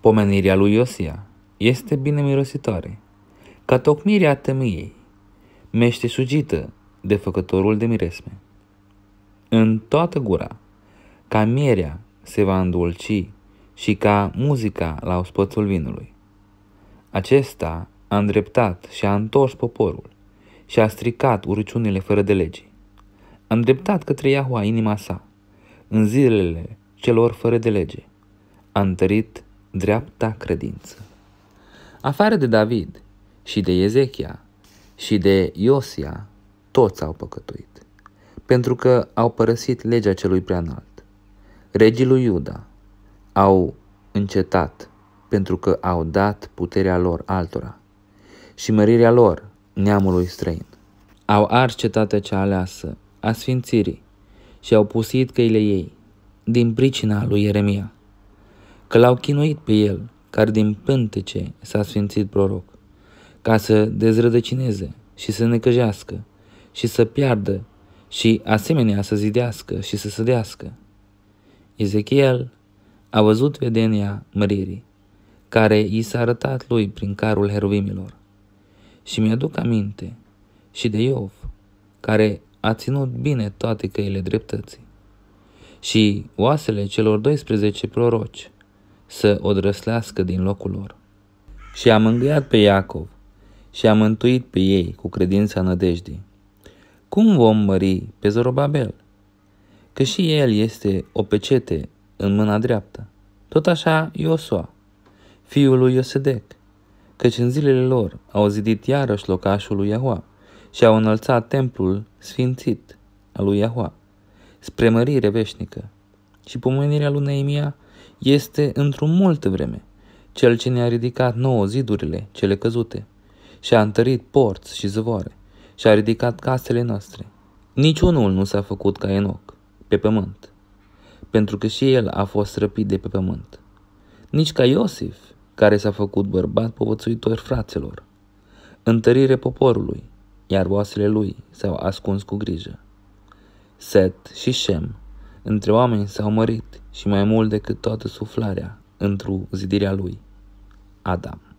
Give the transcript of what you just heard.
Pomenirea lui Iosia este bine mirositoare, ca tocmirea tămâiei, sugită de făcătorul de miresme. În toată gura, ca mierea se va îndulci și ca muzica la ospățul vinului. Acesta a îndreptat și a întors poporul și a stricat urciunile fără de legi. A îndreptat către Iahua inima sa, în zilele celor fără de lege. A întărit dreapta credință. Afară de David și de Ezechia și de Iosia, toți au păcătuit, pentru că au părăsit legea celui preanalt. Regii lui Iuda au încetat pentru că au dat puterea lor altora și mărirea lor neamului străin. Au ars cetatea cea aleasă a sfințirii și au pusit căile ei din pricina lui Ieremia că l-au chinuit pe el, care din pântece s-a sfințit proroc, ca să dezrădăcineze și să necăjească și să piardă și asemenea să zidească și să sădească. Ezechiel a văzut vedenia măririi, care i s-a arătat lui prin carul heruvimilor. Și mi-aduc aminte și de Iov, care a ținut bine toate căile dreptății, și oasele celor 12 proroci, să o drăslească din locul lor. Și a mângâiat pe Iacov și a mântuit pe ei cu credința nădejdii. Cum vom mări pe Zorobabel? Că și el este o pecete în mâna dreaptă. Tot așa Iosua, fiul lui Iosedec, căci în zilele lor au zidit iarăși locașul lui Iahua și au înălțat templul sfințit al lui Iahua spre mărire veșnică. Și pomenirea lui Neemia este într-un multă vreme cel ce ne-a ridicat nouă zidurile cele căzute și a întărit porți și zăvoare și a ridicat casele noastre. Niciunul nu s-a făcut ca Enoch pe pământ, pentru că și el a fost răpit de pe pământ. Nici ca Iosif, care s-a făcut bărbat povățuitor fraților, întărire poporului, iar oasele lui s-au ascuns cu grijă. Set și Shem între oameni s-au mărit și mai mult decât toată suflarea într-o zidirea lui, Adam.